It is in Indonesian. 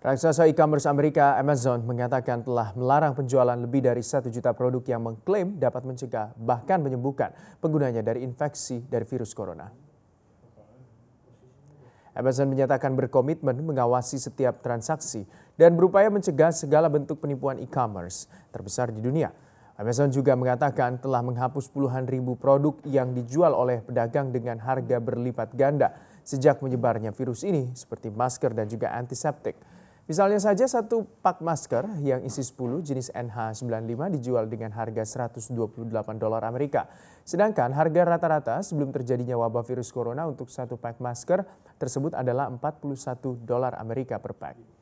Raksasa e-commerce Amerika Amazon mengatakan telah melarang penjualan lebih dari satu juta produk yang mengklaim dapat mencegah bahkan menyembuhkan penggunanya dari infeksi dari virus corona. Amazon menyatakan berkomitmen mengawasi setiap transaksi dan berupaya mencegah segala bentuk penipuan e-commerce terbesar di dunia. Amazon juga mengatakan telah menghapus puluhan ribu produk yang dijual oleh pedagang dengan harga berlipat ganda sejak menyebarnya virus ini seperti masker dan juga antiseptik. Misalnya saja satu pak masker yang isi 10 jenis NH95 dijual dengan harga 128 dolar Amerika. Sedangkan harga rata-rata sebelum terjadinya wabah virus corona untuk satu pak masker tersebut adalah 41 dolar Amerika per pak.